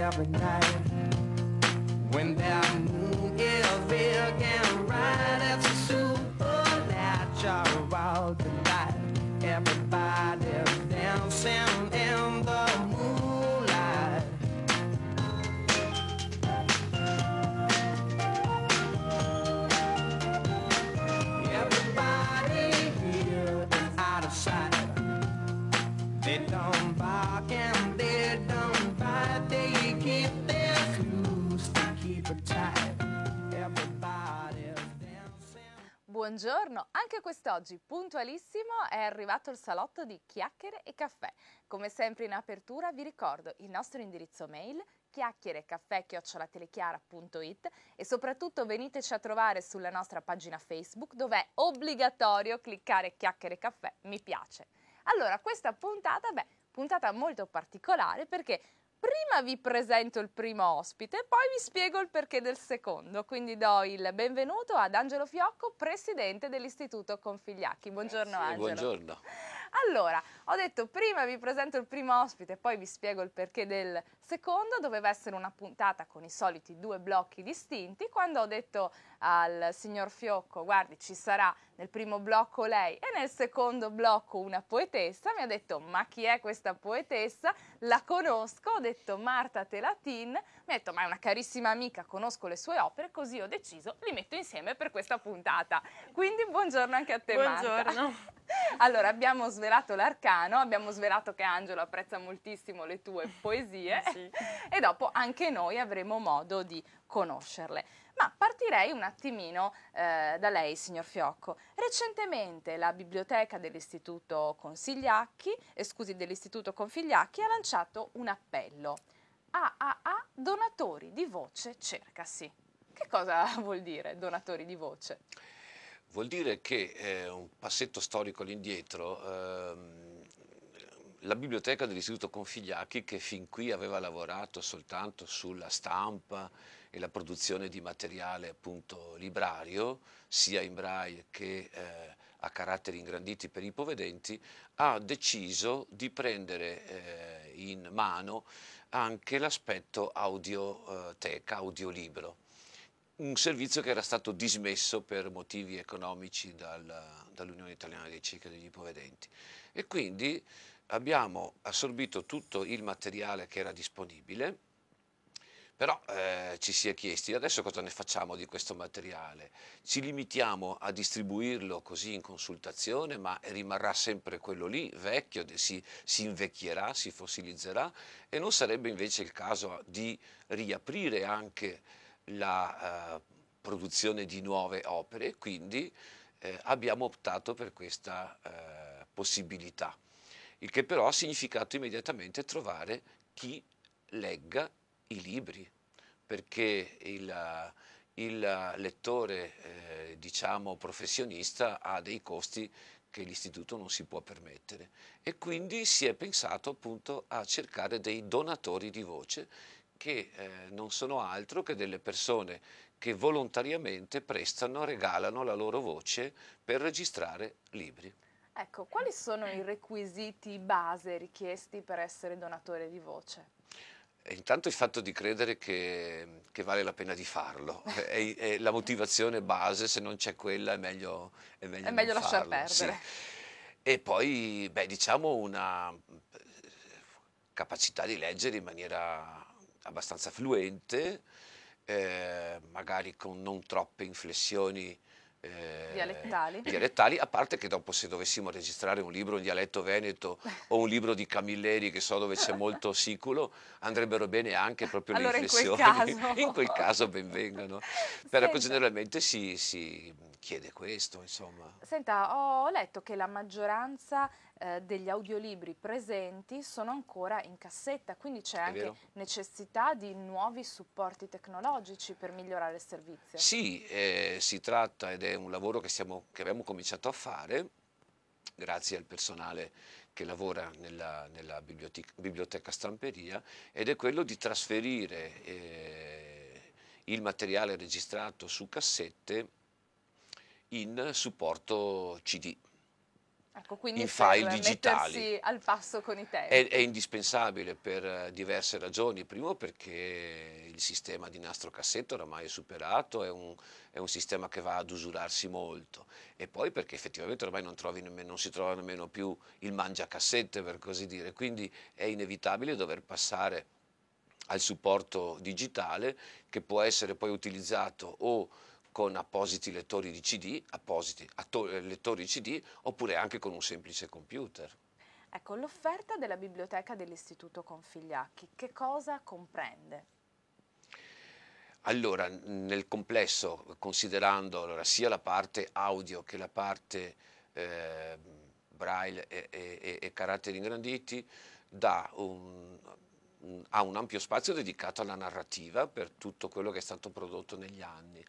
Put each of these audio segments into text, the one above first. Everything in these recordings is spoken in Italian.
every night Buongiorno, anche quest'oggi puntualissimo è arrivato il salotto di Chiacchiere e Caffè. Come sempre in apertura vi ricordo il nostro indirizzo mail chiacchierecaffè chiacchierecaffè.it e soprattutto veniteci a trovare sulla nostra pagina Facebook dove è obbligatorio cliccare Chiacchiere Caffè mi piace. Allora, questa puntata, beh, puntata molto particolare perché Prima vi presento il primo ospite e poi vi spiego il perché del secondo, quindi do il benvenuto ad Angelo Fiocco, presidente dell'Istituto Configliacchi. Buongiorno Grazie, Angelo. Buongiorno. Allora, ho detto prima vi presento il primo ospite, poi vi spiego il perché del secondo, doveva essere una puntata con i soliti due blocchi distinti, quando ho detto al signor Fiocco, guardi ci sarà nel primo blocco lei e nel secondo blocco una poetessa, mi ha detto ma chi è questa poetessa? La conosco, ho detto Marta Telatin, mi ha detto ma è una carissima amica, conosco le sue opere, così ho deciso, li metto insieme per questa puntata. Quindi buongiorno anche a te buongiorno. Marta. Buongiorno. Allora, abbiamo svelato l'arcano, abbiamo svelato che Angelo apprezza moltissimo le tue poesie sì. e dopo anche noi avremo modo di conoscerle. Ma partirei un attimino eh, da lei, signor Fiocco. Recentemente la biblioteca dell'Istituto Consigliacchi, eh, scusi, dell'Istituto Configliacchi ha lanciato un appello. AAA donatori di voce cercasi. Che cosa vuol dire donatori di voce? Vuol dire che eh, un passetto storico all'indietro, ehm, la biblioteca dell'Istituto Configliacchi che fin qui aveva lavorato soltanto sulla stampa e la produzione di materiale appunto librario, sia in braille che eh, a caratteri ingranditi per i povedenti, ha deciso di prendere eh, in mano anche l'aspetto audioteca, eh, audiolibro un servizio che era stato dismesso per motivi economici dal, dall'Unione Italiana dei Ciechi e degli Ipovedenti e quindi abbiamo assorbito tutto il materiale che era disponibile però eh, ci si è chiesti adesso cosa ne facciamo di questo materiale? Ci limitiamo a distribuirlo così in consultazione, ma rimarrà sempre quello lì, vecchio, si, si invecchierà, si fossilizzerà e non sarebbe invece il caso di riaprire anche la eh, produzione di nuove opere, e quindi eh, abbiamo optato per questa eh, possibilità, il che però ha significato immediatamente trovare chi legga i libri, perché il, il lettore eh, diciamo professionista ha dei costi che l'istituto non si può permettere e quindi si è pensato appunto a cercare dei donatori di voce che eh, non sono altro che delle persone che volontariamente prestano, regalano la loro voce per registrare libri. Ecco, quali sono i requisiti base richiesti per essere donatore di voce? E eh, intanto il fatto di credere che, che, vale la pena di farlo, è, è la motivazione base, se non c'è quella è meglio, è meglio, è meglio lasciar farlo, perdere. Sì. E poi, beh, diciamo una eh, capacità di leggere in maniera abbastanza fluente, eh, magari con non troppe inflessioni eh, dialettali. dialettali. a parte che dopo se dovessimo registrare un libro in dialetto veneto o un libro di Camilleri, che so dove c'è molto siculo, andrebbero bene anche proprio allora, le inflessioni. In quel caso, in quel caso ben vengano. Però Senta. generalmente si, si, chiede questo, insomma. Senta, ho letto che la maggioranza eh, degli audiolibri presenti sono ancora in cassetta, quindi c'è anche vero. necessità di nuovi supporti tecnologici per migliorare il servizio. Sì, eh, si tratta ed è un lavoro che, siamo, che abbiamo cominciato a fare grazie al personale che lavora nella, nella biblioteca, biblioteca, stamperia ed è quello di trasferire eh, il materiale registrato su cassette in supporto CD. Ecco, in file digitali. al passo con i tempi. È, è, indispensabile per eh, diverse ragioni. Primo perché il sistema di nastro cassetto oramai è superato, è un, è un sistema che va ad usurarsi molto. E poi perché effettivamente ormai non, nemmeno, non si trova nemmeno più il mangiacassette, per così dire. Quindi è inevitabile dover passare al supporto digitale che può essere poi utilizzato o con appositi lettori di CD, appositi eh, lettori di CD oppure anche con un semplice computer. Ecco, l'offerta della biblioteca dell'Istituto Configliacchi che cosa comprende? Allora, nel complesso, considerando allora, sia la parte audio che la parte eh, braille e, e, e, caratteri ingranditi, un, un, ha un ampio spazio dedicato alla narrativa per tutto quello che è stato prodotto negli anni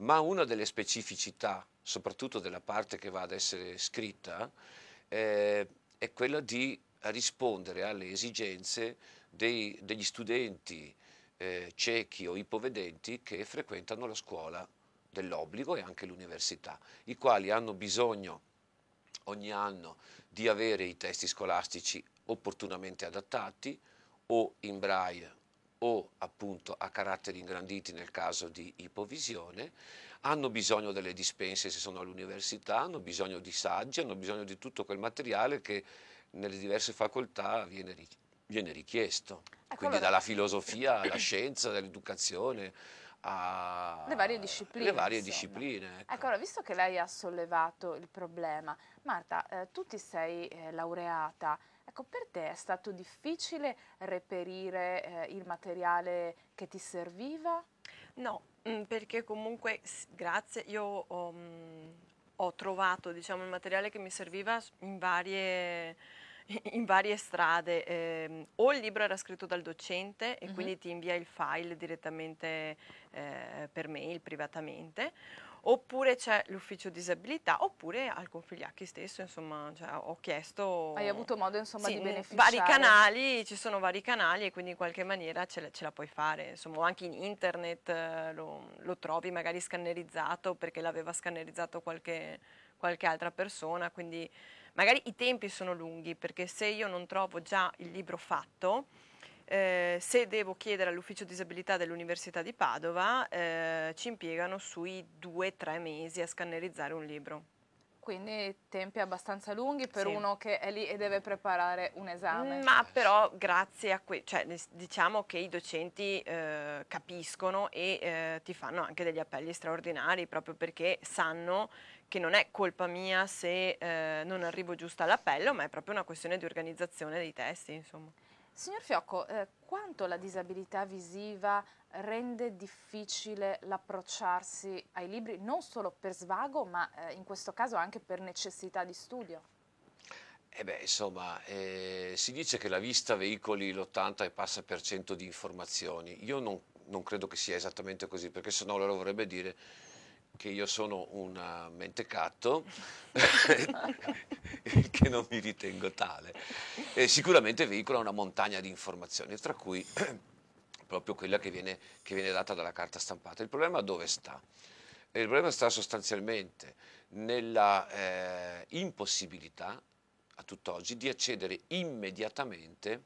ma una delle specificità, soprattutto della parte che va ad essere scritta, eh, è quella di rispondere alle esigenze dei, degli studenti eh, ciechi o ipovedenti che frequentano la scuola dell'obbligo e anche l'università, i quali hanno bisogno ogni anno di avere i testi scolastici opportunamente adattati o in braille o appunto a caratteri ingranditi nel caso di ipovisione, hanno bisogno delle dispense se sono all'università, hanno bisogno di saggi, hanno bisogno di tutto quel materiale che nelle diverse facoltà viene, viene richiesto. Ecco Quindi allora. dalla filosofia alla scienza, dall'educazione alle varie discipline. Le varie discipline ecco. ecco. allora, visto che lei ha sollevato il problema, Marta, eh, tu ti sei eh, laureata Ecco, per te è stato difficile reperire eh, il materiale che ti serviva? No, mm, perché comunque, grazie, io um, ho trovato diciamo, il materiale che mi serviva in varie, in varie strade. Eh, o il libro era scritto dal docente e uh -huh. quindi ti invia il file direttamente eh, per mail, privatamente, oppure c'è l'ufficio disabilità, oppure al Configliacchi stesso, insomma, cioè, ho chiesto... Hai avuto modo, insomma, sì, di mm, beneficiare? Vari canali, ci sono vari canali e quindi in qualche maniera ce la, ce la puoi fare, insomma, anche in internet eh, lo, lo trovi magari scannerizzato perché l'aveva scannerizzato qualche, qualche altra persona, quindi magari i tempi sono lunghi perché se io non trovo già il libro fatto eh, se devo chiedere all'ufficio disabilità dell'Università di Padova, eh, ci impiegano sui 2-3 mesi a scannerizzare un libro. Quindi tempi abbastanza lunghi per sì. uno che è lì e deve preparare un esame. Ma però grazie a questo, cioè, diciamo che i docenti eh, capiscono e eh, ti fanno anche degli appelli straordinari proprio perché sanno che non è colpa mia se eh, non arrivo giusto all'appello, ma è proprio una questione di organizzazione dei testi, insomma. Signor Fiocco, eh, quanto la disabilità visiva rende difficile l'approcciarsi ai libri non solo per svago ma eh, in questo caso anche per necessità di studio? Eh beh, insomma, eh, si dice che la vista veicoli l'80 e passa per cento di informazioni. Io non, non credo che sia esattamente così, perché sennò allora vorrebbe dire che io sono un mentecatto, che non mi ritengo tale, e sicuramente veicola una montagna di informazioni, tra cui proprio quella che viene, che viene data dalla carta stampata. Il problema dove sta? Il problema sta sostanzialmente nella eh, impossibilità a tutt'oggi di accedere immediatamente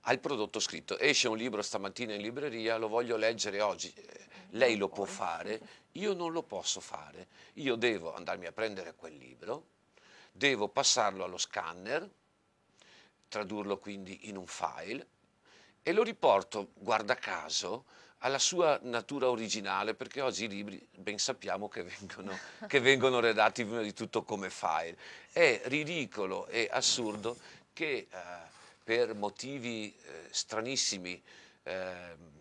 al prodotto scritto. Esce un libro stamattina in libreria, lo voglio leggere oggi. Eh, Lei lo può fare, io non lo posso fare, io devo andarmi a prendere quel libro, devo passarlo allo scanner, tradurlo quindi in un file e lo riporto, guarda caso, alla sua natura originale, perché oggi i libri ben sappiamo che vengono, che vengono redatti prima di tutto come file. È ridicolo e assurdo che eh, per motivi eh, stranissimi eh,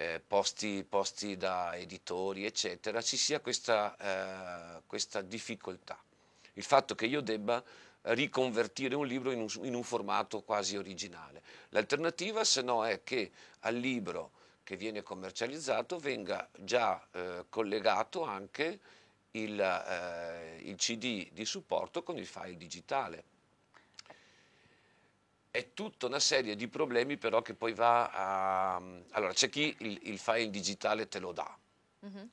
eh, posti, posti, da editori, eccetera, ci sia questa, eh, questa, difficoltà. Il fatto che io debba riconvertire un libro in un, in un formato quasi originale. L'alternativa se no è che al libro che viene commercializzato venga già eh, collegato anche il, eh, il CD di supporto con il file digitale è tutta una serie di problemi però che poi va a... Allora, c'è chi il, il file digitale te lo dà, mm -hmm.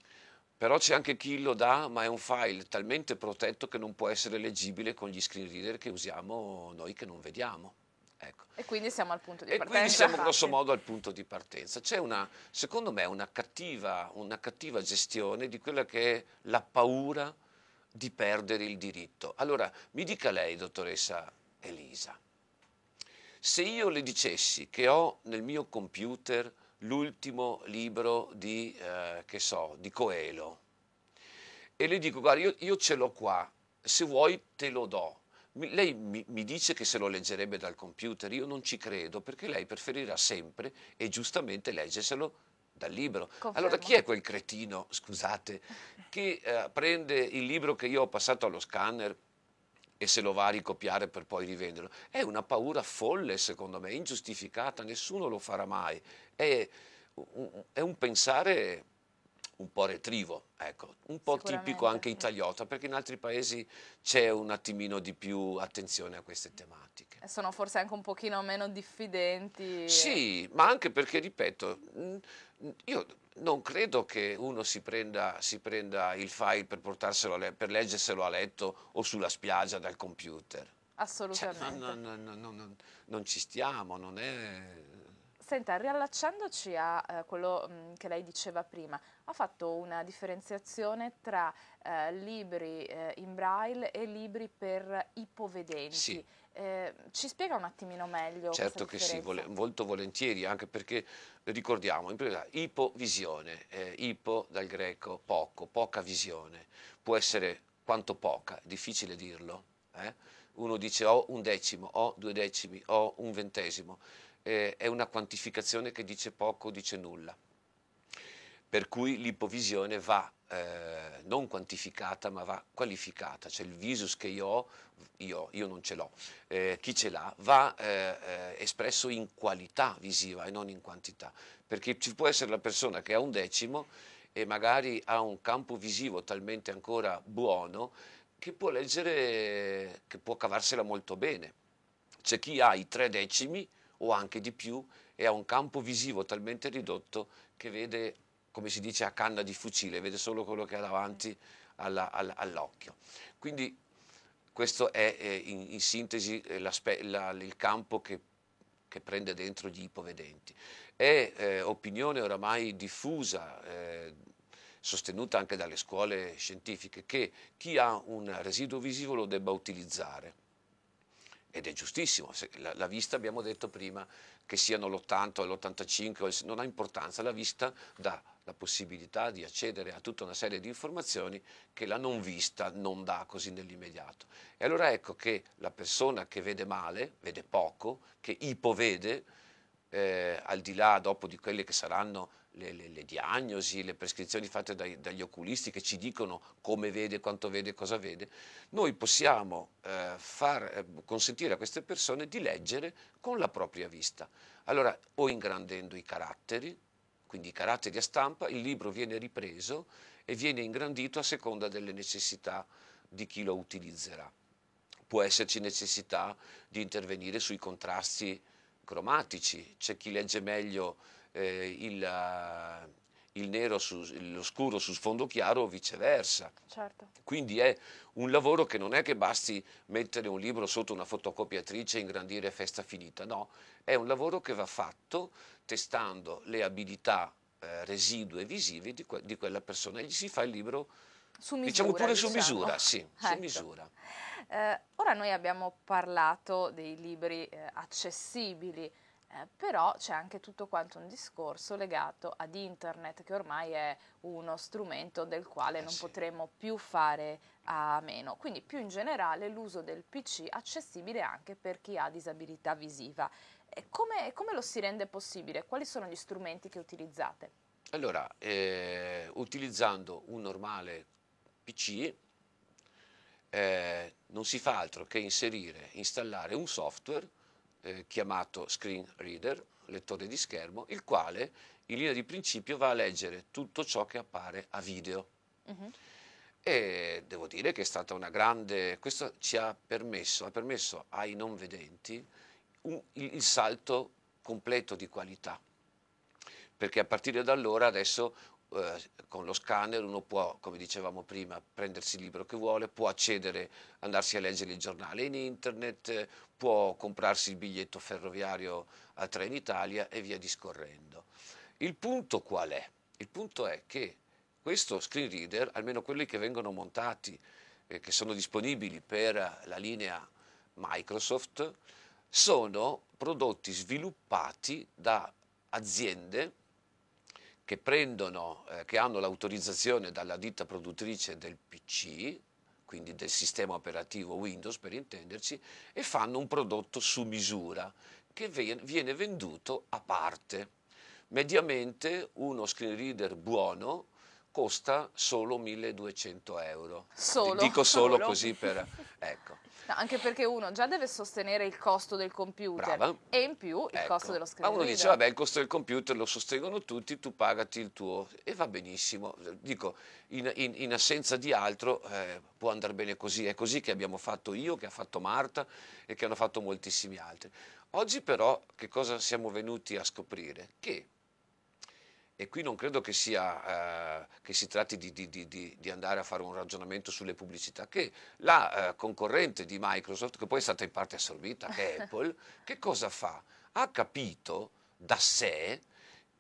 però c'è anche chi lo dà, ma è un file talmente protetto che non può essere leggibile con gli screen reader che usiamo noi che non vediamo. Ecco. E quindi siamo al punto di partenza. E quindi siamo fatti. grosso modo al punto di partenza. C'è una, secondo me, una cattiva, una cattiva gestione di quella che è la paura di perdere il diritto. Allora, mi dica lei, dottoressa Elisa, se io le dicessi che ho nel mio computer l'ultimo libro di, eh, che so, di Coelho, e le dico, guarda, io, io ce l'ho qua, se vuoi te lo do. Mi, lei mi, mi, dice che se lo leggerebbe dal computer, io non ci credo, perché lei preferirà sempre e giustamente leggerselo dal libro. Confermo. Allora chi è quel cretino, scusate, che eh, prende il libro che io ho passato allo scanner e se lo va a ricopiare per poi rivenderlo. È una paura folle secondo me, ingiustificata, nessuno lo farà mai. È, è un pensare un po' retrivo, ecco, un po' tipico anche italiota, perché in altri paesi c'è un attimino di più attenzione a queste tematiche. E eh, sono forse anche un pochino meno diffidenti. Sì, ma anche perché, ripeto, io non credo che uno si prenda, si prenda il file per, le per leggerselo a letto o sulla spiaggia dal computer. Cioè, Assolutamente. Cioè, no, no, no, non ci stiamo, non è, Senta, riallacciandoci a eh, quello mh, mm, che lei diceva prima, ha fatto una differenziazione tra eh, libri eh, in braille e libri per ipovedenti. Sì. Eh, ci spiega un attimino meglio? Certo che sì, vole molto volentieri, anche perché ricordiamo, in prima luogo, ipovisione, eh, ipo dal greco poco, poca visione, può essere quanto poca, è difficile dirlo. Eh? Uno dice ho oh, un decimo, ho oh, due decimi, ho oh, un ventesimo eh, è una quantificazione che dice poco dice nulla. Per cui l'ipovisione va eh, non quantificata ma va qualificata, cioè il visus che io ho, io, io non ce l'ho, eh, chi ce l'ha va eh, eh, espresso in qualità visiva e non in quantità, perché ci può essere la persona che ha un decimo e magari ha un campo visivo talmente ancora buono che può leggere, che può cavarsela molto bene. C'è chi ha i tre decimi o anche di più e ha un campo visivo talmente ridotto che vede, come si dice, a canna di fucile, vede solo quello che ha davanti all'occhio. Quindi questo è eh, in, in, sintesi eh, la, il campo che, che, prende dentro gli ipovedenti. È eh, opinione oramai diffusa eh, sostenuta anche dalle scuole scientifiche, che chi ha un residuo visivo lo debba utilizzare ed è giustissimo, la, la, vista abbiamo detto prima che siano l'80 o l'85, non ha importanza, la vista dà la possibilità di accedere a tutta una serie di informazioni che la non vista non dà così nell'immediato. E allora ecco che la persona che vede male, vede poco, che ipovede, eh, al di là dopo di quelle che saranno le, le, le diagnosi, le prescrizioni fatte dai, dagli oculisti che ci dicono come vede, quanto vede, cosa vede, noi possiamo eh, far, eh, consentire a queste persone di leggere con la propria vista. Allora, o ingrandendo i caratteri, quindi i caratteri a stampa, il libro viene ripreso e viene ingrandito a seconda delle necessità di chi lo utilizzerà. Può esserci necessità di intervenire sui contrasti cromatici, c'è chi legge meglio eh, il, eh, il, nero su, lo scuro su sfondo chiaro o viceversa. Certo. Quindi è un lavoro che non è che basti mettere un libro sotto una fotocopiatrice e ingrandire festa finita, no, è un lavoro che va fatto testando le abilità eh, residue visive di, que di, quella persona e gli si fa il libro su diciamo misura, diciamo pure diciamo. su misura, sì, ecco. su misura. Eh, ora noi abbiamo parlato dei libri eh, accessibili, eh, però c'è anche tutto quanto un discorso legato ad internet che ormai è uno strumento del quale eh, non potremo più fare a meno. Quindi più in generale l'uso del PC accessibile anche per chi ha disabilità visiva. Come, come, lo si rende possibile? Quali sono gli strumenti che utilizzate? Allora, eh, utilizzando un normale PC eh, non si fa altro che inserire, installare un software eh, chiamato screen reader, lettore di schermo, il quale in linea di principio va a leggere tutto ciò che appare a video. Uh-huh. E devo dire che è stata una grande... questo ci ha permesso, ha permesso ai non vedenti un, il, il salto completo di qualità perché a partire da allora adesso eh, con lo scanner uno può, come dicevamo prima, prendersi il libro che vuole, può accedere, andarsi a leggere il giornale in internet, può comprarsi il biglietto ferroviario a Trenitalia e via discorrendo. Il punto qual è? Il punto è che questo screen reader, almeno quelli che vengono montati, eh, che sono disponibili per la linea Microsoft, sono prodotti sviluppati da aziende che, prendono, eh, che hanno l'autorizzazione dalla ditta produttrice del PC, quindi del sistema operativo Windows per intenderci, e fanno un prodotto su misura che viene venduto a parte. Mediamente uno screen reader buono costa solo 1200 euro. Solo? Dico solo, solo. così per... Ecco. No, anche perché uno già deve sostenere il costo del computer Brava. e in più il ecco. costo dello schermo. Ma uno dice, vabbè, il costo del computer lo sostengono tutti, tu pagati il tuo e va benissimo. Dico, in, in, in assenza di altro eh, può andare bene così. È così che abbiamo fatto io, che ha fatto Marta e che hanno fatto moltissimi altri. Oggi però che cosa siamo venuti a scoprire? Che e qui non credo che, sia, eh, che si tratti di, di, di, di, andare a fare un ragionamento sulle pubblicità, che la eh, concorrente di Microsoft, che poi è stata in parte assorbita, che è Apple, che cosa fa? Ha capito da sé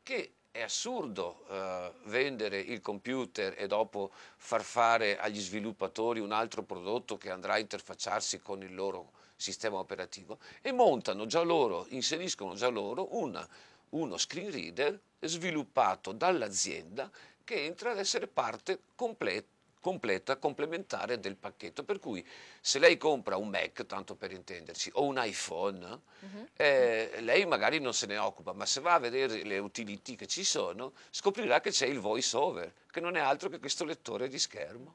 che è assurdo eh, vendere il computer e dopo far fare agli sviluppatori un altro prodotto che andrà a interfacciarsi con il loro sistema operativo e montano già loro, inseriscono già loro una uno screen reader sviluppato dall'azienda che entra ad essere parte completa completa, complementare del pacchetto. Per cui se lei compra un Mac, tanto per intenderci, o un iPhone, uh-huh. eh, lei magari non se ne occupa, ma se va a vedere le utility che ci sono, scoprirà che c'è il voice over, che non è altro che questo lettore di schermo.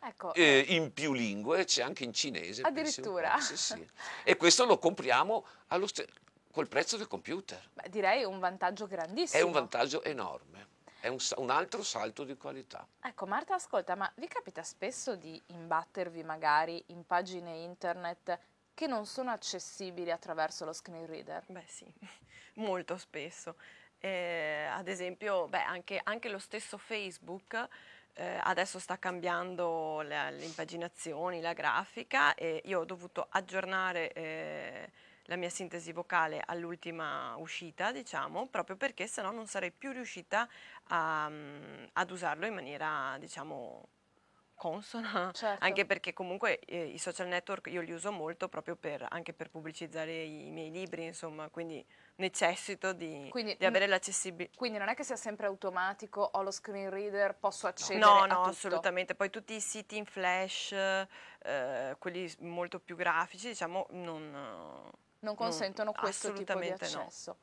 Ecco, eh, eh. in più lingue, c'è anche in cinese. Addirittura. Penso, sì, sì. e questo lo compriamo allo stesso col prezzo del computer. Beh, direi un vantaggio grandissimo. È un vantaggio enorme, è un, un, altro salto di qualità. Ecco Marta, ascolta, ma vi capita spesso di imbattervi magari in pagine internet che non sono accessibili attraverso lo screen reader? Beh sì, molto spesso. Eh, ad esempio, beh, anche, anche lo stesso Facebook eh, adesso sta cambiando le, le, impaginazioni, la grafica e io ho dovuto aggiornare eh, la mia sintesi vocale all'ultima uscita, diciamo, proprio perché sennò non sarei più riuscita a, mm, ad usarlo in maniera, diciamo, consona, certo. anche perché comunque eh, i social network io li uso molto proprio per, anche per pubblicizzare i miei libri, insomma, quindi necessito di, quindi, di avere l'accessibilità. Quindi non è che sia sempre automatico, ho lo screen reader, posso accedere no, no, tutto. assolutamente. Poi tutti i siti in flash, eh, quelli molto più grafici, diciamo, non non mm, consentono non, questo tipo di accesso.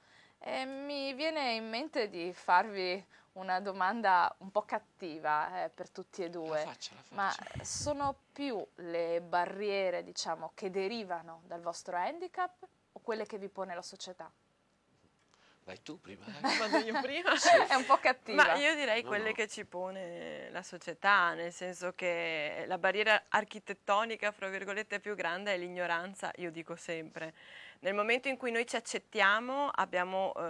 No. mi viene in mente di farvi una domanda un po' cattiva eh, per tutti e due, la faccia, la faccia. ma sono più le barriere diciamo, che derivano dal vostro handicap o quelle che vi pone la società? Vai tu prima. Eh. Vado prima? È un po' cattiva. Ma io direi no, quelle no. che ci pone la società, nel senso che la barriera architettonica, fra virgolette, più grande è l'ignoranza, io dico sempre. Nel momento in cui noi ci accettiamo abbiamo eh,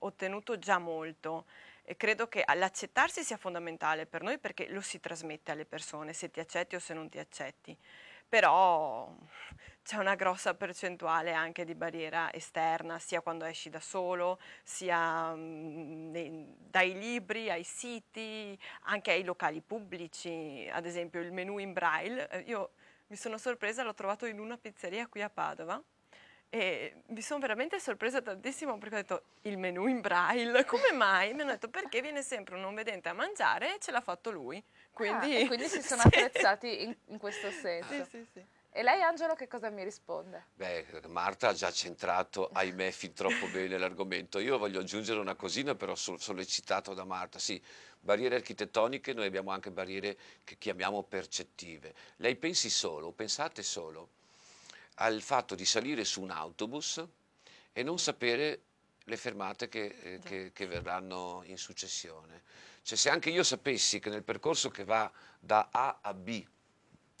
ottenuto già molto e credo che l'accettarsi sia fondamentale per noi perché lo si trasmette alle persone, se ti accetti o se non ti accetti. Però c'è una grossa percentuale anche di barriera esterna, sia quando esci da solo, sia mh, mm, dai libri ai siti, anche ai locali pubblici, ad esempio il menu in braille. Eh, io mi sono sorpresa, l'ho trovato in una pizzeria qui a Padova e mi sono veramente sorpresa tantissimo perché ho detto il menù in braille, come mai? Mi hanno detto perché viene sempre un non vedente a mangiare e ce l'ha fatto lui. Quindi, ah, quindi si sono sì. attrezzati in, in, questo senso. Sì, sì, sì. E lei Angelo che cosa mi risponde? Beh, Marta ha già centrato, ahimè, fin troppo bene l'argomento. Io voglio aggiungere una cosina però sollecitato da Marta. Sì, barriere architettoniche, noi abbiamo anche barriere che chiamiamo percettive. Lei pensi solo, pensate solo al fatto di salire su un autobus e non sapere le fermate che, eh, che, che verranno in successione. Cioè, se anche io sapessi che nel percorso che va da A a B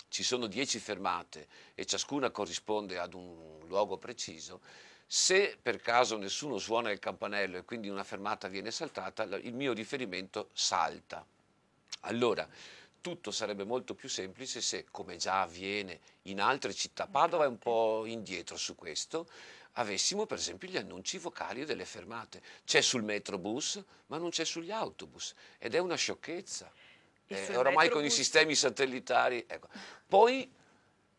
ci sono dieci fermate e ciascuna corrisponde ad un luogo preciso, se per caso nessuno suona il campanello e quindi una fermata viene saltata, il mio riferimento salta. Allora, tutto sarebbe molto più semplice se, come già avviene in altre città, Padova è un po' indietro su questo, avessimo per esempio gli annunci vocali delle fermate. C'è sul metrobus, ma non c'è sugli autobus ed è una sciocchezza. Eh, oramai metrobus... con i sistemi satellitari. Ecco. Poi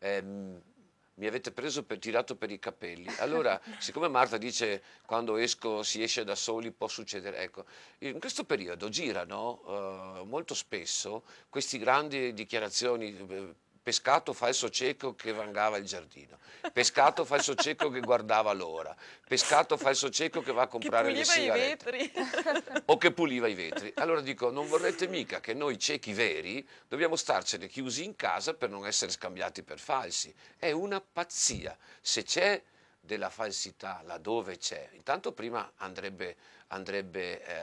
ehm, mi avete preso per, tirato per i capelli. Allora, siccome Marta dice quando esco si esce da soli può succedere, ecco, in questo periodo girano eh, molto spesso queste grandi dichiarazioni eh, pescato falso cieco che vangava il giardino, pescato falso cieco che guardava l'ora, pescato falso cieco che va a comprare le sigarette o che puliva i vetri. Allora dico, non vorrete mica che noi ciechi veri dobbiamo starcene chiusi in casa per non essere scambiati per falsi. È una pazzia. Se c'è della falsità laddove c'è, intanto prima andrebbe, andrebbe eh,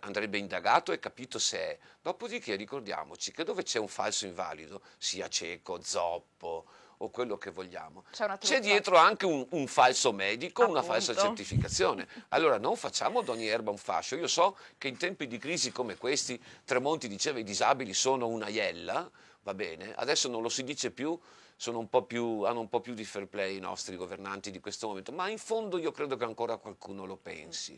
andrebbe indagato e capito se è. Dopodiché ricordiamoci che dove c'è un falso invalido, sia cieco, zoppo o quello che vogliamo, c'è, dietro anche un, un falso medico, Appunto. una falsa certificazione. Allora non facciamo ad ogni erba un fascio. Io so che in tempi di crisi come questi Tremonti diceva i disabili sono una iella, va bene, adesso non lo si dice più, un più, hanno un po' più di fair play i nostri governanti di questo momento, ma in fondo io credo che ancora qualcuno lo pensi.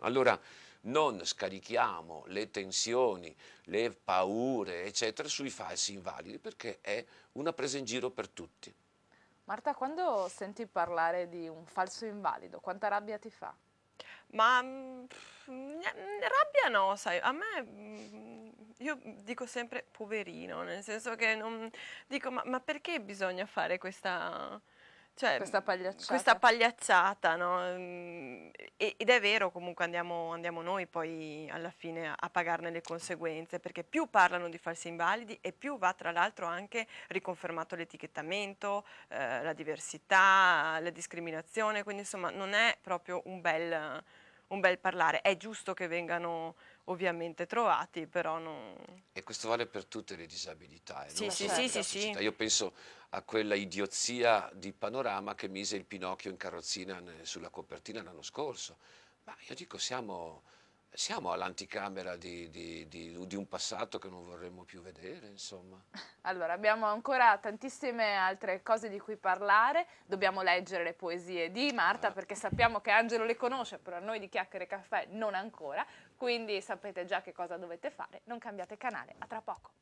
Allora, non scarichiamo le tensioni, le paure, eccetera, sui falsi invalidi, perché è una presa in giro per tutti. Marta, quando senti parlare di un falso invalido, quanta rabbia ti fa? Ma mm, pff, rabbia no, sai, a me mm, io dico sempre poverino, nel senso che non dico ma, ma perché bisogna fare questa cioè, questa pagliacciata. Questa pagliacciata no? Ehm, ed è vero, comunque andiamo, andiamo noi poi alla fine a, a pagarne le conseguenze, perché più parlano di falsi invalidi e più va tra l'altro anche riconfermato l'etichettamento, eh, la diversità, la discriminazione, quindi insomma non è proprio un bel, un bel parlare. È giusto che vengano ovviamente trovati, però non... E questo vale per tutte le disabilità, eh, sì, sì, sì, sì, sì. Io penso a quella idiozia di Panorama che mise il Pinocchio in carrozzina sulla copertina l'anno scorso. Ma io dico, siamo, siamo all'anticamera di, di, di, di, un passato che non vorremmo più vedere, insomma. Allora, abbiamo ancora tantissime altre cose di cui parlare. Dobbiamo leggere le poesie di Marta ah. perché sappiamo che Angelo le conosce, però a noi di Chiacchiere Caffè non ancora quindi sapete già che cosa dovete fare, non cambiate canale, a tra poco.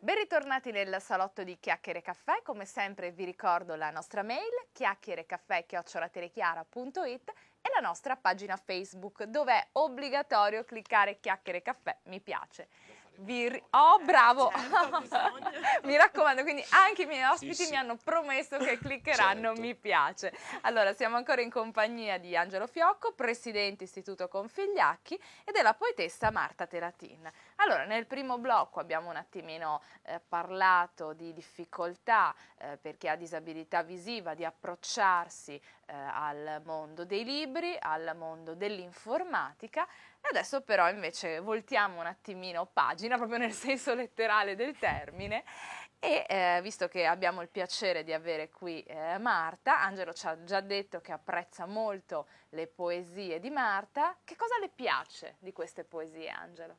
Bentornati nel salotto di Chiacchiere Caffè, come sempre vi ricordo la nostra mail chiacchierecaffè chiacchierecaffè.it e la nostra pagina Facebook dove è obbligatorio cliccare Chiacchiere Caffè mi piace vi... Oh, eh, bravo! Certo, mi raccomando, quindi anche i miei ospiti sì, sì. mi hanno promesso che cliccheranno certo. mi piace. Allora, siamo ancora in compagnia di Angelo Fiocco, presidente Istituto Configliacchi e della poetessa Marta Teratin. Allora, nel primo blocco abbiamo un attimino eh, parlato di difficoltà eh, per chi ha disabilità visiva di approcciarsi eh, al mondo dei libri, al mondo dell'informatica Adesso però invece voltiamo un attimino pagina, proprio nel senso letterale del termine, e eh, visto che abbiamo il piacere di avere qui eh, Marta, Angelo ci ha già detto che apprezza molto le poesie di Marta, che cosa le piace di queste poesie Angelo?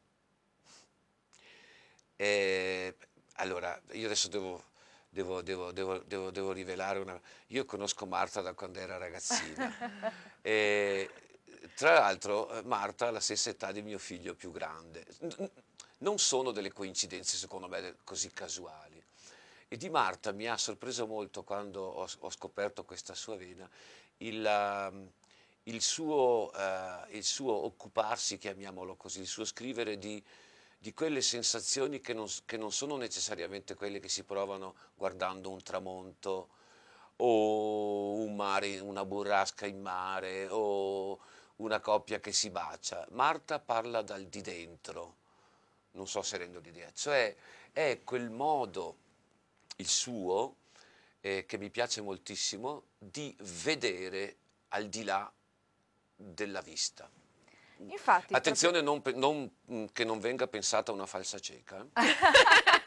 Eh, allora, io adesso devo Devo, devo, devo, devo, rivelare una... Io conosco Marta da quando era ragazzina e, eh, tra l'altro eh, Marta ha la stessa età di mio figlio più grande. Non sono delle coincidenze secondo me così casuali. E di Marta mi ha sorpreso molto quando ho, ho scoperto questa sua vena il, ehm, il, suo, uh, il, suo, occuparsi, chiamiamolo così, il suo scrivere di, di quelle sensazioni che non, che non, sono necessariamente quelle che si provano guardando un tramonto o un mare, una burrasca in mare o una coppia che si bacia. Marta parla dal di dentro, non so se rendo l'idea, cioè è quel modo, il suo, eh, che mi piace moltissimo, di vedere al di là della vista. Infatti, Attenzione proprio... non, non, mm, che non venga pensata una falsa cieca.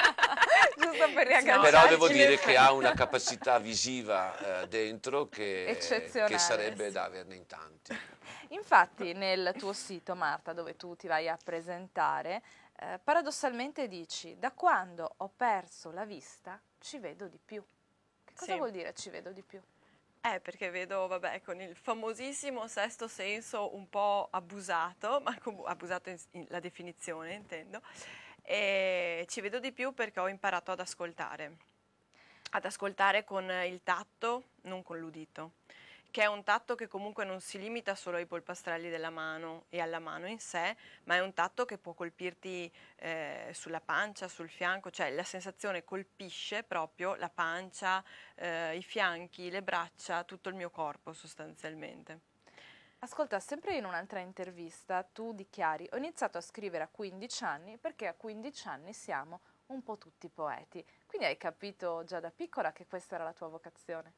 giusto per riagganciarci. Però devo dire che ha una capacità visiva eh, dentro che, che sarebbe da averne in tanti. Infatti nel tuo sito, Marta, dove tu ti vai a presentare, eh, paradossalmente dici da quando ho perso la vista ci vedo di più. Che cosa sì. vuol dire ci vedo di più? Eh, perché vedo, vabbè, con il famosissimo sesto senso un po' abusato, ma abusato in, in, la definizione intendo, e ci vedo di più perché ho imparato ad ascoltare, ad ascoltare con il tatto, non con l'udito, che è un tatto che comunque non si limita solo ai polpastrelli della mano e alla mano in sé, ma è un tatto che può colpirti eh, sulla pancia, sul fianco, cioè la sensazione colpisce proprio la pancia, eh, i fianchi, le braccia, tutto il mio corpo sostanzialmente. Ascolta, sempre in un'altra intervista tu dichiari ho iniziato a scrivere a 15 anni perché a 15 anni siamo un po' tutti poeti. Quindi hai capito già da piccola che questa era la tua vocazione?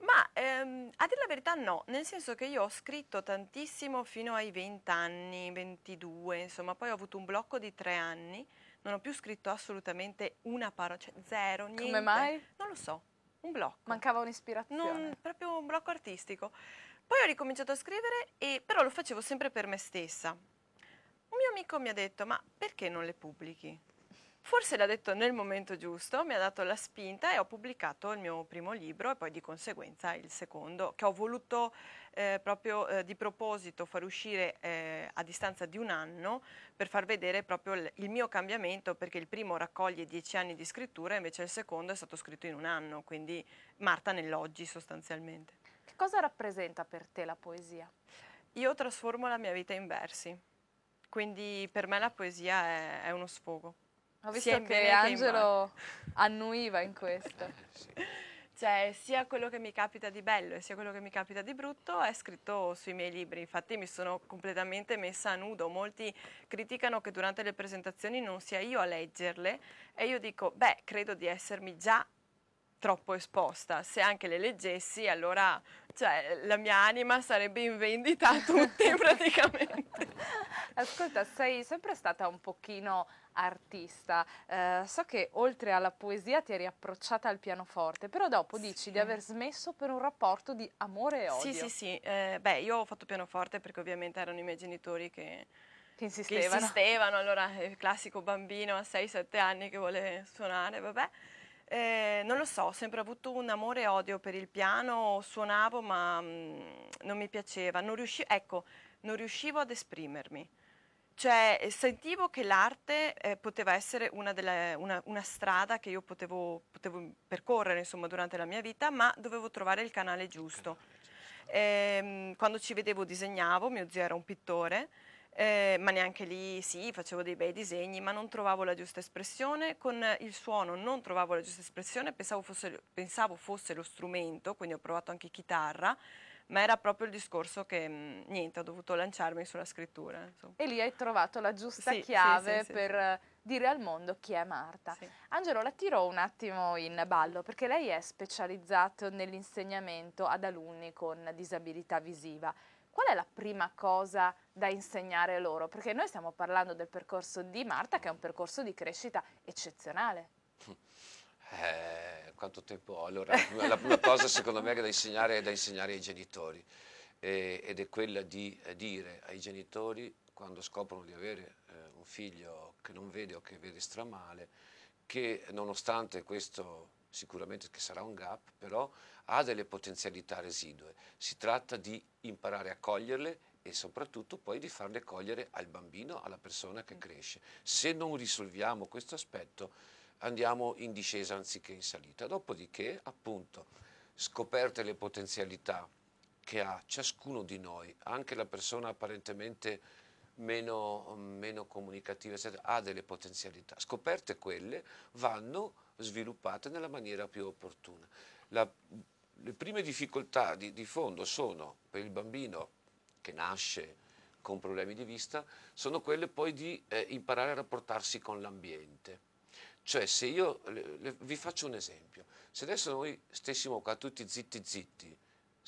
Ma ehm, a dire la verità no, nel senso che io ho scritto tantissimo fino ai 20 anni, 22, insomma, poi ho avuto un blocco di tre anni, non ho più scritto assolutamente una parola, cioè zero, niente. Come mai? Non lo so, un blocco. Mancava un'ispirazione. Non, proprio un blocco artistico. Poi ho ricominciato a scrivere, e, però lo facevo sempre per me stessa. Un mio amico mi ha detto, ma perché non le pubblichi? Forse l'ha detto nel momento giusto, mi ha dato la spinta e ho pubblicato il mio primo libro e poi di conseguenza il secondo, che ho voluto eh, proprio eh, di proposito far uscire eh, a distanza di un anno per far vedere proprio il, il mio cambiamento, perché il primo raccoglie dieci anni di scrittura, invece il secondo è stato scritto in un anno, quindi Marta nell'oggi sostanzialmente. Cosa rappresenta per te la poesia? Io trasformo la mia vita in versi, quindi per me la poesia è, è uno sfogo. Ho visto che Angelo che annuiva in questo. sì. Cioè, sia quello che mi capita di bello e sia quello che mi capita di brutto è scritto sui miei libri. Infatti mi sono completamente messa a nudo. Molti criticano che durante le presentazioni non sia io a leggerle e io dico, beh, credo di essermi già troppo esposta. Se anche le leggessi, allora cioè, la mia anima sarebbe in vendita a tutti praticamente. Ascolta, sei sempre stata un pochino artista. Eh, so che oltre alla poesia ti eri approcciata al pianoforte, però dopo sì. dici di aver smesso per un rapporto di amore e odio. Sì, sì, sì. Eh, beh, io ho fatto pianoforte perché ovviamente erano i miei genitori che... Che insistevano. che insistevano, allora il classico bambino a 6-7 anni che vuole suonare, vabbè. Eh, non lo so, ho sempre avuto un amore e odio per il piano, suonavo ma mh, mm, non mi piaceva, non riuscivo, ecco, non riuscivo ad esprimermi. Cioè eh, sentivo che l'arte eh, poteva essere una, delle, una, una, strada che io potevo, potevo percorrere insomma, durante la mia vita, ma dovevo trovare il canale giusto. Eh, quando ci vedevo disegnavo, mio zio era un pittore, eh, ma neanche lì sì, facevo dei bei disegni, ma non trovavo la giusta espressione, con il suono non trovavo la giusta espressione, pensavo fosse, pensavo fosse lo strumento, quindi ho provato anche chitarra, ma era proprio il discorso che mh, mm, niente, ho dovuto lanciarmi sulla scrittura. Insomma. E lì hai trovato la giusta sì, chiave sì, sì, per eh, dire al mondo chi è Marta. Angelo, la tiro un attimo in ballo perché lei è specializzata nell'insegnamento ad alunni con disabilità visiva qual è la prima cosa da insegnare loro? Perché noi stiamo parlando del percorso di Marta, che è un percorso di crescita eccezionale. Eh, quanto tempo ho? Allora, la prima cosa secondo me che da insegnare è da insegnare ai genitori eh, ed è quella di eh, dire ai genitori quando scoprono di avere eh, un figlio che non vede o che vede stramale che nonostante questo sicuramente che sarà un gap, però ha delle potenzialità residue. Si tratta di imparare a coglierle e soprattutto poi di farle cogliere al bambino, alla persona che cresce. Se non risolviamo questo aspetto andiamo in discesa anziché in salita. Dopodiché, appunto, scoperte le potenzialità che ha ciascuno di noi, anche la persona apparentemente meno, meno comunicative, eccetera, ha delle potenzialità. Scoperte quelle vanno sviluppate nella maniera più opportuna. La, le prime difficoltà di, di fondo sono per il bambino che nasce con problemi di vista, sono quelle poi di eh, imparare a rapportarsi con l'ambiente. Cioè se io, le, le, vi faccio un esempio, se adesso noi stessimo qua tutti zitti zitti,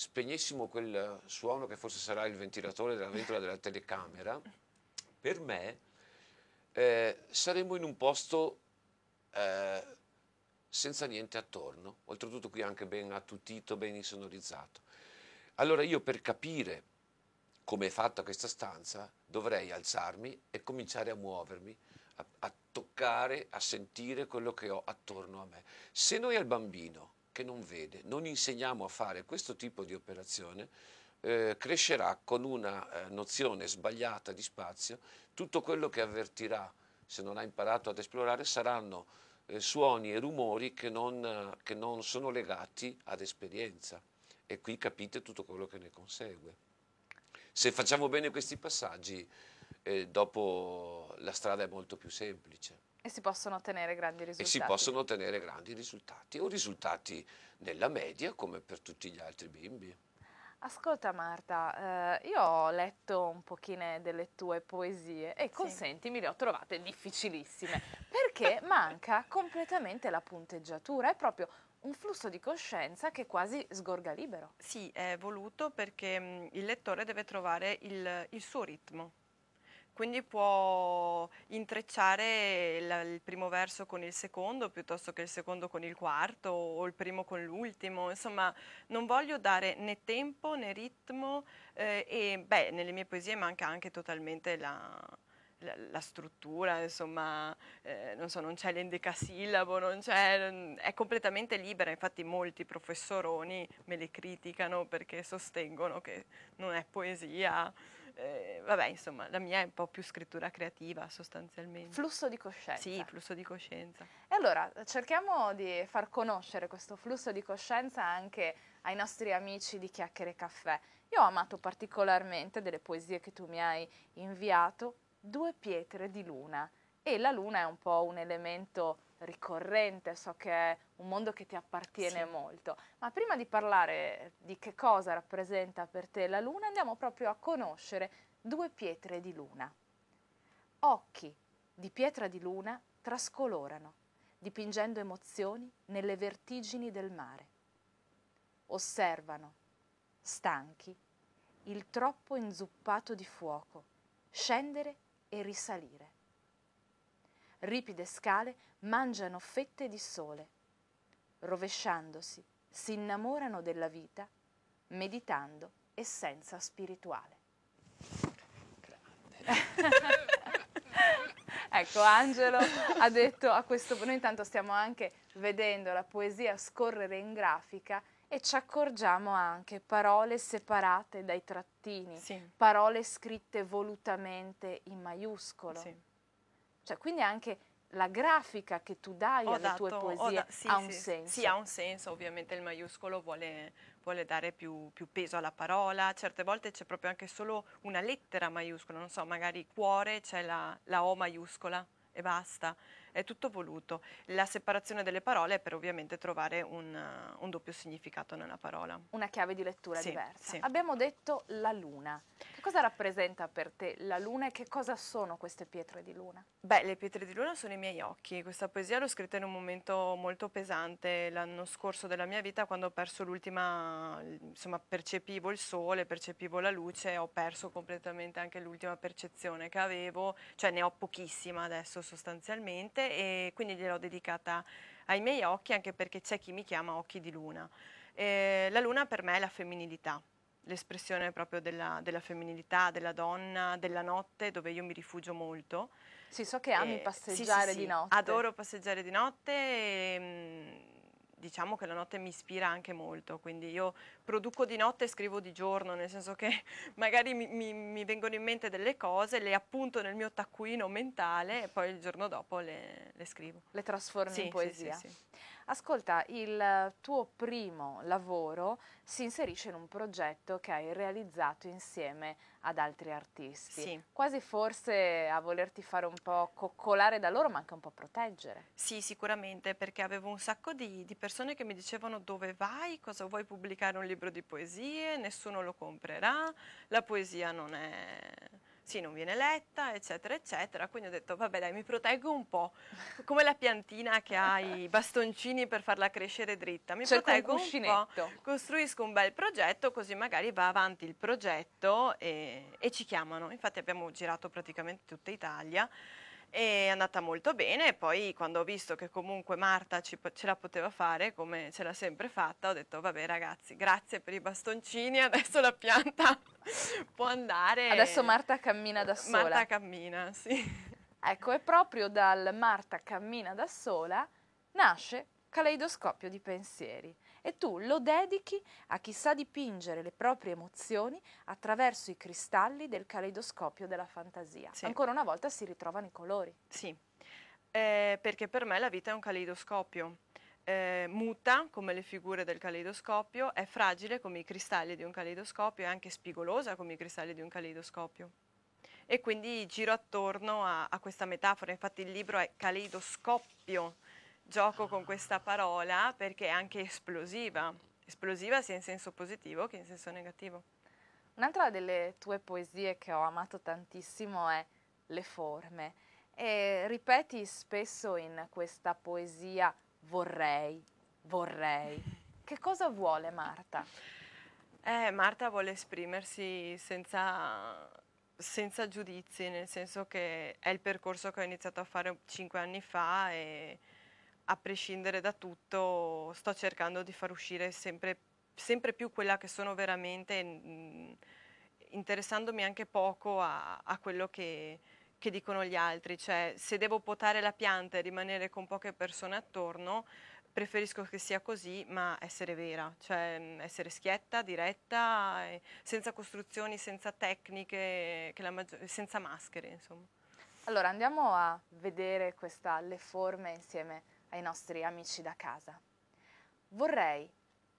spegnessimo quel suono che forse sarà il ventilatore della ventola della telecamera, per me eh, saremmo in un posto eh, senza niente attorno, oltretutto qui anche ben attutito, ben insonorizzato. Allora io per capire come è fatta questa stanza dovrei alzarmi e cominciare a muovermi, a, a toccare, a sentire quello che ho attorno a me. Se noi al bambino che non vede, non insegniamo a fare questo tipo di operazione, eh, crescerà con una eh, nozione sbagliata di spazio, tutto quello che avvertirà, se non ha imparato ad esplorare, saranno eh, suoni e rumori che non, eh, che non sono legati ad esperienza e qui capite tutto quello che ne consegue. Se facciamo bene questi passaggi, eh, dopo la strada è molto più semplice. E si possono ottenere grandi risultati. E si possono ottenere grandi risultati o risultati nella media come per tutti gli altri bimbi. Ascolta Marta, eh, io ho letto un pochino delle tue poesie e sì. consentimi, le ho trovate difficilissime perché manca completamente la punteggiatura, è proprio un flusso di coscienza che quasi sgorga libero. Sì, è voluto perché mm, il lettore deve trovare il, il suo ritmo, quindi può intrecciare il, il, primo verso con il secondo piuttosto che il secondo con il quarto o il primo con l'ultimo, insomma non voglio dare né tempo né ritmo eh, e beh nelle mie poesie manca anche totalmente la, la, la struttura, insomma, eh, non, so, non c'è l'endecasillabo, non c'è, è completamente libera, infatti molti professoroni me le criticano perché sostengono che non è poesia eh, vabbè, insomma, la mia è un po' più scrittura creativa sostanzialmente. Flusso di coscienza. Sì, flusso di coscienza. E allora cerchiamo di far conoscere questo flusso di coscienza anche ai nostri amici di Chiacchiere Caffè. Io ho amato particolarmente delle poesie che tu mi hai inviato, Due pietre di luna. E la luna è un po' un elemento ricorrente, so che è un mondo che ti appartiene sì. molto. Ma prima di parlare di che cosa rappresenta per te la luna, andiamo proprio a conoscere due pietre di luna. Occhi di pietra di luna trascolorano, dipingendo emozioni nelle vertigini del mare. Osservano, stanchi, il troppo inzuppato di fuoco, scendere e risalire ripide scale, mangiano fette di sole. Rovesciandosi, si innamorano della vita, meditando essenza spirituale. ecco, Angelo ha detto a questo punto, noi intanto stiamo anche vedendo la poesia scorrere in grafica e ci accorgiamo anche parole separate dai trattini, sì. parole scritte volutamente in maiuscolo. Sì. Cioè, quindi anche la grafica che tu dai ho alle dato, tue poesie da, sì, ha un sì, senso. Sì, ha un senso, ovviamente il maiuscolo vuole, vuole dare più, più, peso alla parola, certe volte c'è proprio anche solo una lettera maiuscola, non so, magari cuore c'è la, la O maiuscola e basta è tutto voluto. La separazione delle parole è per ovviamente trovare un, un doppio significato nella parola. Una chiave di lettura sì, diversa. Sì. Abbiamo detto la luna. Che cosa rappresenta per te la luna e che cosa sono queste pietre di luna? Beh, le pietre di luna sono i miei occhi. Questa poesia l'ho scritta in un momento molto pesante l'anno scorso della mia vita quando ho perso l'ultima, insomma percepivo il sole, percepivo la luce, ho perso completamente anche l'ultima percezione che avevo, cioè ne ho pochissima adesso sostanzialmente importante e quindi gliel'ho dedicata ai miei occhi anche perché c'è chi mi chiama occhi di luna. E la luna per me è la femminilità, l'espressione proprio della, della, femminilità, della donna, della notte, dove io mi rifugio molto. Sì, so che ami e, passeggiare sì, sì, di notte. Adoro passeggiare di notte. E, mm, diciamo che la notte mi ispira anche molto, quindi io produco di notte e scrivo di giorno, nel senso che magari mi, mi, mi vengono in mente delle cose, le appunto nel mio taccuino mentale e poi il giorno dopo le, le scrivo. Le trasformo sì, in poesia. Sì, sì, Ascolta, il tuo primo lavoro si inserisce in un progetto che hai realizzato insieme ad altri artisti. Sì. Quasi forse a volerti fare un po' coccolare da loro, ma anche un po' proteggere. Sì, sicuramente, perché avevo un sacco di, di persone che mi dicevano dove vai, cosa vuoi pubblicare un libro libro di poesie, nessuno lo comprerà, la poesia non è... Sì, non viene letta, eccetera, eccetera. Quindi ho detto, vabbè dai, mi proteggo un po', come la piantina che ha i bastoncini per farla crescere dritta. Mi Cerco proteggo un, un, po', costruisco un bel progetto, così magari va avanti il progetto e, e ci chiamano. Infatti abbiamo girato praticamente tutta Italia è andata molto bene e poi quando ho visto che comunque Marta ci, ce la poteva fare come ce l'ha sempre fatta ho detto vabbè ragazzi grazie per i bastoncini adesso la pianta può andare adesso Marta cammina da sola Marta cammina sì ecco e proprio dal Marta cammina da sola nasce Caleidoscopio di pensieri e tu lo dedichi a chi sa dipingere le proprie emozioni attraverso i cristalli del caleidoscopio della fantasia. Sì. Ancora una volta si ritrovano i colori. Sì, eh, perché per me la vita è un caleidoscopio. Eh, muta come le figure del caleidoscopio, è fragile come i cristalli di un caleidoscopio, è anche spigolosa come i cristalli di un caleidoscopio. E quindi giro attorno a, a questa metafora, infatti il libro è Caleidoscopio, gioco con questa parola perché è anche esplosiva, esplosiva sia in senso positivo che in senso negativo. Un'altra delle tue poesie che ho amato tantissimo è Le forme e ripeti spesso in questa poesia vorrei, vorrei. Che cosa vuole Marta? Eh, Marta vuole esprimersi senza, senza, giudizi, nel senso che è il percorso che ho iniziato a fare cinque anni fa e a prescindere da tutto, sto cercando di far uscire sempre, sempre più quella che sono veramente, mh, mm, interessandomi anche poco a, a quello che, che, dicono gli altri. Cioè, se devo potare la pianta e rimanere con poche persone attorno, preferisco che sia così, ma essere vera, cioè mm, essere schietta, diretta, senza costruzioni, senza tecniche, senza maschere, insomma. Allora andiamo a vedere questa, le forme insieme ai nostri amici da casa. Vorrei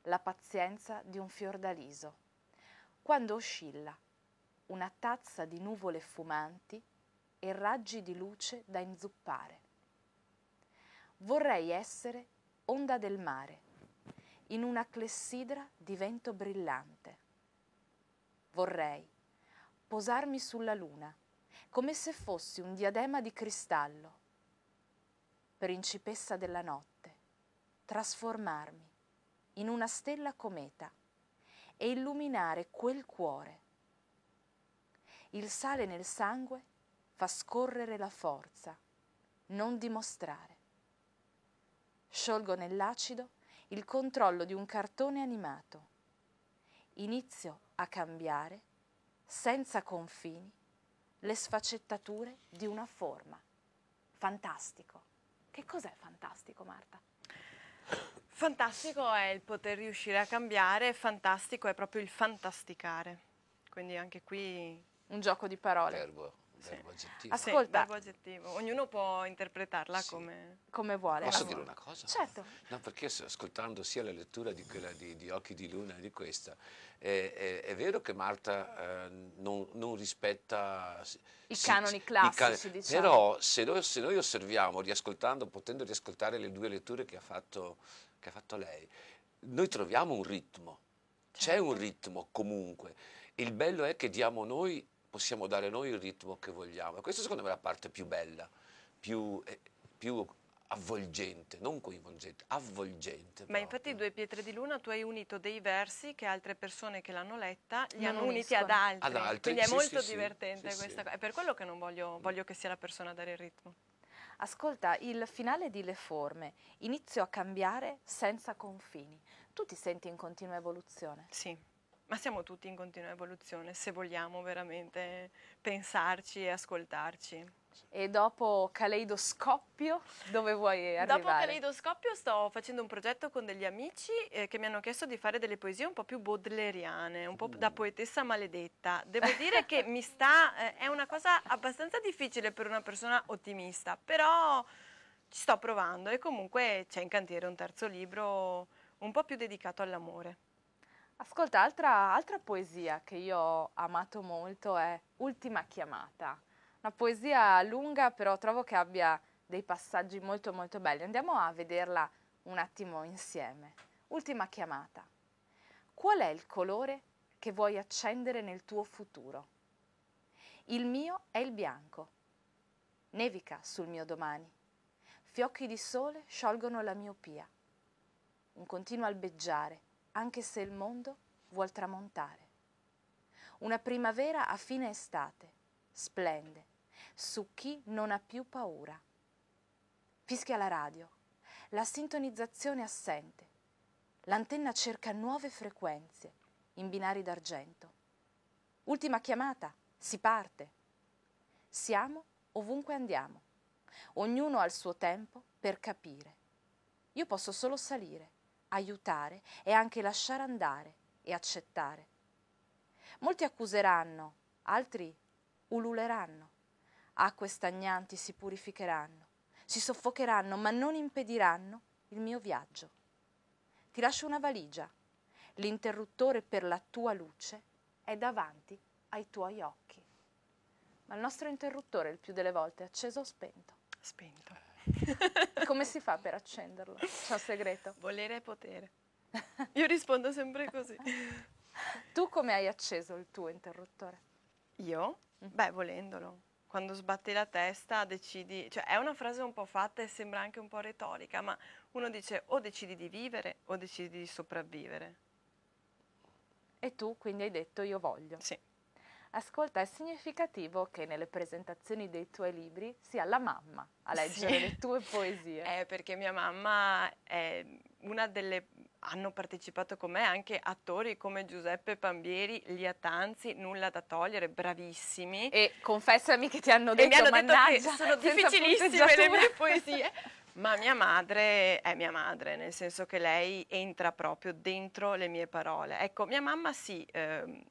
la pazienza di un fiordaliso, quando oscilla una tazza di nuvole fumanti e raggi di luce da inzuppare. Vorrei essere onda del mare, in una clessidra di vento brillante. Vorrei posarmi sulla luna, come se fossi un diadema di cristallo, principessa della notte, trasformarmi in una stella cometa e illuminare quel cuore. Il sale nel sangue fa scorrere la forza, non dimostrare. Sciolgo nell'acido il controllo di un cartone animato. Inizio a cambiare, senza confini, le sfaccettature di una forma. Fantastico! Che cos'è fantastico, Marta? Fantastico è il poter riuscire a cambiare, fantastico è proprio il fantasticare. Quindi anche qui... Un gioco di parole. Verbo verbo aggettivo. Ascolta, verbo aggettivo. ognuno può interpretarla come... come vuole. Posso dire una cosa? Certo. No, perché ascoltando sia la lettura di quella di, di Occhi di Luna di questa, è, è, è vero che Marta eh, non, non, rispetta... I si, canoni classici, i can... diciamo. Però se noi, se noi osserviamo, riascoltando, potendo riascoltare le due letture che ha fatto, che ha fatto lei, noi troviamo un ritmo, c'è un certo. ritmo comunque. Il bello è che diamo noi possiamo dare noi il ritmo che vogliamo. E questa secondo me è la parte più bella, più, eh, più avvolgente, non coinvolgente, avvolgente. Ma proprio. infatti Due Pietre di Luna tu hai unito dei versi che altre persone che l'hanno letta li non hanno uniti ad altri. ad altri. Quindi sì, è molto sì, divertente sì, questa cosa. È per quello che non voglio, voglio che sia la persona a dare il ritmo. Ascolta, il finale di Le Forme, inizio a cambiare senza confini. Tu ti senti in continua evoluzione? Sì ma siamo tutti in continua evoluzione se vogliamo veramente pensarci e ascoltarci. E dopo Caleidoscopio, dove vuoi arrivare? Dopo Caleidoscopio sto facendo un progetto con degli amici eh, che mi hanno chiesto di fare delle poesie un po' più baudelairiane, un po' da poetessa maledetta. Devo dire che mi sta, eh, è una cosa abbastanza difficile per una persona ottimista, però ci sto provando e comunque c'è in cantiere un terzo libro un po' più dedicato all'amore. Ascolta, altra, altra poesia che io ho amato molto è Ultima chiamata, una poesia lunga però trovo che abbia dei passaggi molto molto belli. Andiamo a vederla un attimo insieme. Ultima chiamata. Qual è il colore che vuoi accendere nel tuo futuro? Il mio è il bianco. Nevica sul mio domani. Fiocchi di sole sciolgono la miopia. Un continuo albeggiare anche se il mondo vuol tramontare. Una primavera a fine estate, splende, su chi non ha più paura. Fischia la radio, la sintonizzazione assente, l'antenna cerca nuove frequenze in binari d'argento. Ultima chiamata, si parte. Siamo ovunque andiamo, ognuno ha il suo tempo per capire. Io posso solo salire aiutare e anche lasciare andare e accettare. Molti accuseranno, altri ululeranno, acque stagnanti si purificheranno, si soffocheranno, ma non impediranno il mio viaggio. Ti lascio una valigia, l'interruttore per la tua luce è davanti ai tuoi occhi. Ma il nostro interruttore il più delle volte è acceso o spento? Spento. Come si fa per accenderlo? C'è un segreto? Volere e potere. Io rispondo sempre così. tu come hai acceso il tuo interruttore? Io? Mm. Beh, volendolo. Quando sbatti la testa decidi, cioè è una frase un po' fatta e sembra anche un po' retorica, ma uno dice o decidi di vivere o decidi di sopravvivere. E tu quindi hai detto io voglio. Sì ascolta, è significativo che nelle presentazioni dei tuoi libri sia la mamma a leggere sì. le tue poesie. Eh, perché mia mamma è una delle... hanno partecipato con me anche attori come Giuseppe Pambieri, Lia Tanzi, Nulla da togliere, bravissimi. E confessami che ti hanno detto, mi hanno detto che sono difficilissime le mie poesie. Ma mia madre è mia madre, nel senso che lei entra proprio dentro le mie parole. Ecco, mia mamma sì, eh,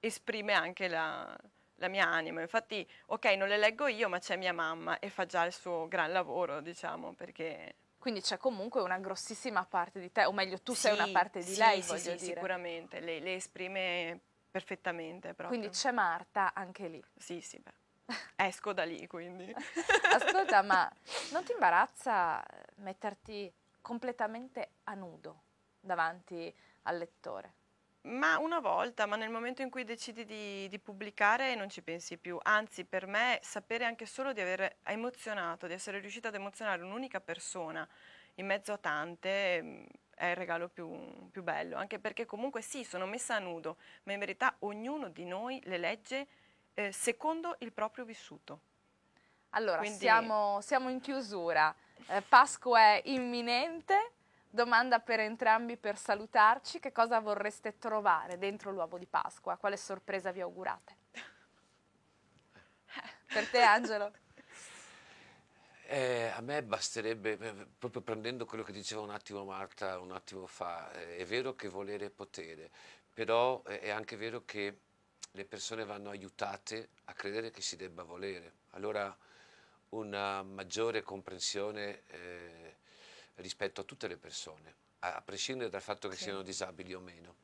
esprime anche la, la mia anima. Infatti, ok, non le leggo io, ma c'è mia mamma e fa già il suo gran lavoro, diciamo, perché... Quindi c'è comunque una grossissima parte di te, o meglio, tu sì, sei una parte di sì, lei, sì, sì sicuramente, le, le, esprime perfettamente proprio. Quindi c'è Marta anche lì. Sì, sì, beh. Esco da lì, quindi. Ascolta, ma non ti imbarazza metterti completamente a nudo davanti al lettore? Ma una volta, ma nel momento in cui decidi di, di, pubblicare non ci pensi più, anzi per me sapere anche solo di aver emozionato, di essere riuscita ad emozionare un'unica persona in mezzo a tante è il regalo più, più bello, anche perché comunque sì, sono messa a nudo, ma in verità ognuno di noi le legge eh, secondo il proprio vissuto. Allora, Quindi... siamo, siamo in chiusura, eh, Pasqua è imminente, Domanda per entrambi per salutarci, che cosa vorreste trovare dentro l'uovo di Pasqua? Quale sorpresa vi augurate? per te Angelo. Eh, a me basterebbe, eh, proprio prendendo quello che diceva un attimo Marta un attimo fa, eh, è vero che volere è potere, però eh, è anche vero che le persone vanno aiutate a credere che si debba volere. Allora una maggiore comprensione eh, rispetto a tutte le persone, a prescindere dal fatto che sì. siano disabili o meno.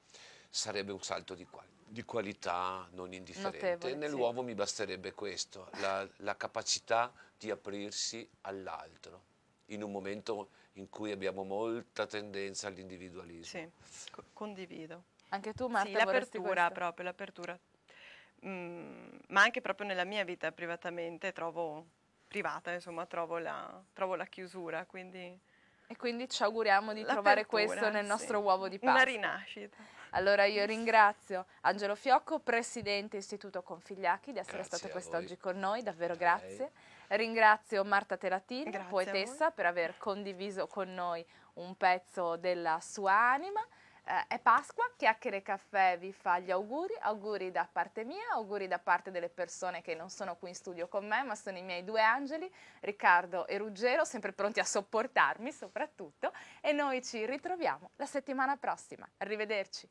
Sarebbe un salto di, quali di qualità non indifferente. Notevole, Nell'uomo sì. mi basterebbe questo, la, la capacità di aprirsi all'altro in un momento in cui abbiamo molta tendenza all'individualismo. Sì, condivido. Anche tu, Marta, sì, l'apertura proprio, l'apertura. Mm, ma anche proprio nella mia vita privatamente trovo, privata insomma, trovo la, trovo la chiusura, quindi... E quindi ci auguriamo di trovare questo nel nostro sì. uovo di Pasqua. Una rinascita. Allora io ringrazio Angelo Fiocco, presidente Istituto Configliacchi, di essere grazie stato quest'oggi con noi, davvero okay. grazie. Ringrazio Marta Telatini, grazie poetessa, per aver condiviso con noi un pezzo della sua anima. Eh, è Pasqua, Chiacchiere Caffè vi fa gli auguri, auguri da parte mia, auguri da parte delle persone che non sono qui in studio con me, ma sono i miei due angeli, Riccardo e Ruggero, sempre pronti a sopportarmi soprattutto, e noi ci ritroviamo la settimana prossima. Arrivederci.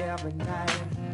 every night.